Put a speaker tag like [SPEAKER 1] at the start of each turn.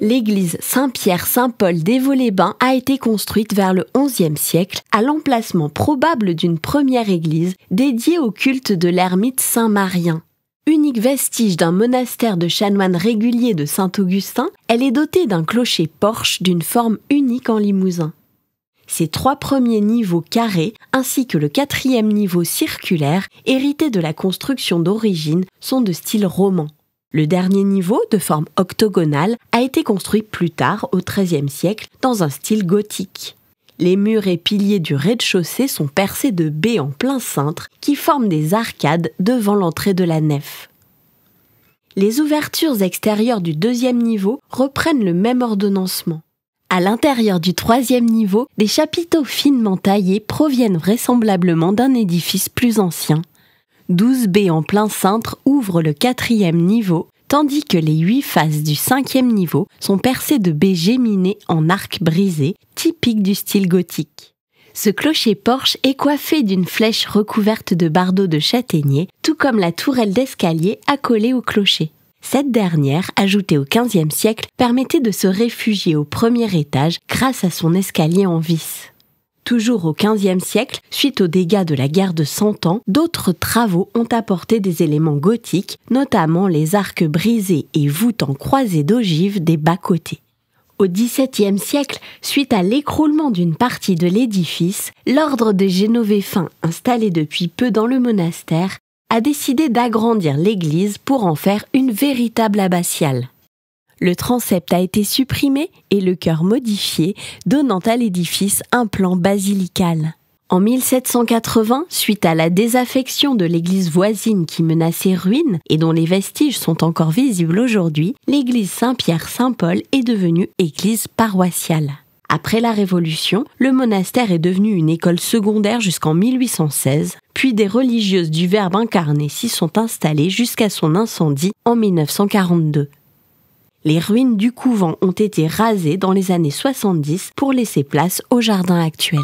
[SPEAKER 1] L'église Saint-Pierre-Saint-Paul paul les bains a été construite vers le XIe siècle à l'emplacement probable d'une première église dédiée au culte de l'ermite Saint-Marien. Unique vestige d'un monastère de chanoines réguliers de Saint-Augustin, elle est dotée d'un clocher porche d'une forme unique en limousin. Ses trois premiers niveaux carrés ainsi que le quatrième niveau circulaire, hérité de la construction d'origine, sont de style roman. Le dernier niveau, de forme octogonale, a été construit plus tard, au XIIIe siècle, dans un style gothique. Les murs et piliers du rez-de-chaussée sont percés de baies en plein cintre qui forment des arcades devant l'entrée de la nef. Les ouvertures extérieures du deuxième niveau reprennent le même ordonnancement. À l'intérieur du troisième niveau, des chapiteaux finement taillés proviennent vraisemblablement d'un édifice plus ancien. Douze baies en plein cintre ouvrent le quatrième niveau tandis que les huit faces du cinquième niveau sont percées de baies géminées en arc brisé, typique du style gothique. Ce clocher-porche est coiffé d'une flèche recouverte de bardeaux de châtaignier, tout comme la tourelle d'escalier accolée au clocher. Cette dernière, ajoutée au XVe siècle, permettait de se réfugier au premier étage grâce à son escalier en vis toujours au XVe siècle, suite aux dégâts de la guerre de Cent Ans, d'autres travaux ont apporté des éléments gothiques, notamment les arcs brisés et voûtes en croisée d'ogives des bas-côtés. Au XVIIe siècle, suite à l'écroulement d'une partie de l'édifice, l'ordre des Génovéfins, installé depuis peu dans le monastère, a décidé d'agrandir l'église pour en faire une véritable abbatiale. Le transept a été supprimé et le chœur modifié, donnant à l'édifice un plan basilical. En 1780, suite à la désaffection de l'église voisine qui menaçait ruine et dont les vestiges sont encore visibles aujourd'hui, l'église Saint-Pierre-Saint-Paul est devenue église paroissiale. Après la Révolution, le monastère est devenu une école secondaire jusqu'en 1816, puis des religieuses du Verbe incarné s'y sont installées jusqu'à son incendie en 1942. Les ruines du couvent ont été rasées dans les années 70 pour laisser place au jardin actuel.